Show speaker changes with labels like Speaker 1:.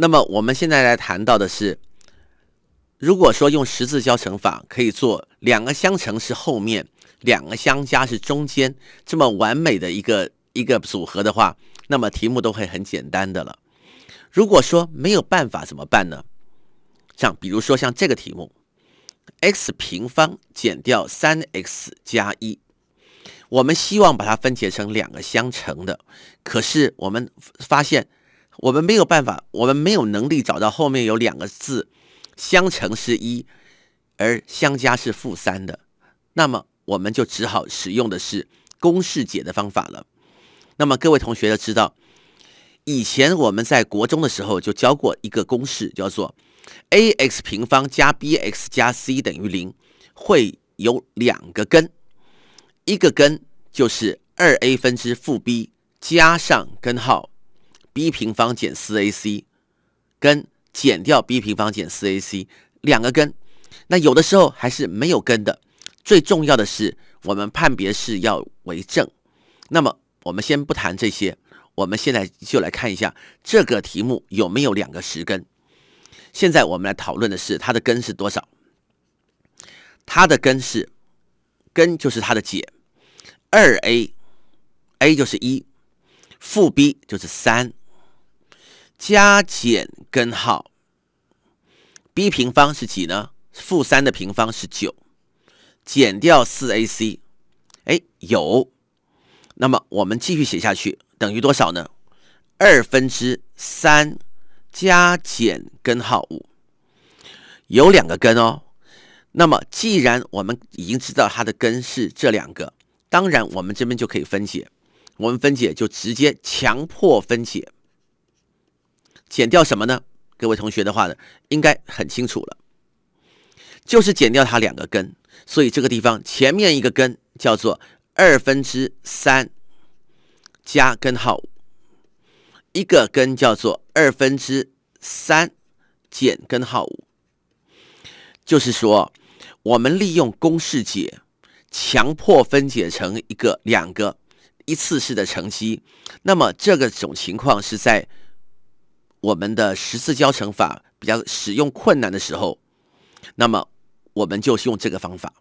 Speaker 1: 那么我们现在来谈到的是，如果说用十字交乘法可以做两个相乘是后面，两个相加是中间，这么完美的一个一个组合的话，那么题目都会很简单的了。如果说没有办法怎么办呢？像比如说像这个题目，x 平方减掉三 x 加一，我们希望把它分解成两个相乘的，可是我们发现。我们没有办法，我们没有能力找到后面有两个字相乘是一，而相加是负三的，那么我们就只好使用的是公式解的方法了。那么各位同学要知道，以前我们在国中的时候就教过一个公式，叫做 a x 平方加 b x 加 c 等于零会有两个根，一个根就是二 a 分之负 b 加上根号。b 平方减 4ac 根减掉 b 平方减 4ac 两个根，那有的时候还是没有根的。最重要的是，我们判别式要为正。那么我们先不谈这些，我们现在就来看一下这个题目有没有两个实根。现在我们来讨论的是它的根是多少？它的根是根就是它的解，二 a a 就是一，负 b 就是三。加减根号 b 平方是几呢？负三的平方是九，减掉四 ac，哎有。那么我们继续写下去，等于多少呢？二分之三加减根号五，有两个根哦。那么既然我们已经知道它的根是这两个，当然我们这边就可以分解。我们分解就直接强迫分解。减掉什么呢？各位同学的话呢，应该很清楚了，就是减掉它两个根。所以这个地方前面一个根叫做二分之三加根号五，一个根叫做二分之三减根号五。就是说，我们利用公式解，强迫分解成一个两个一次式的乘积。那么这个种情况是在。我们的十字交乘法比较使用困难的时候，那么我们就是用这个方法。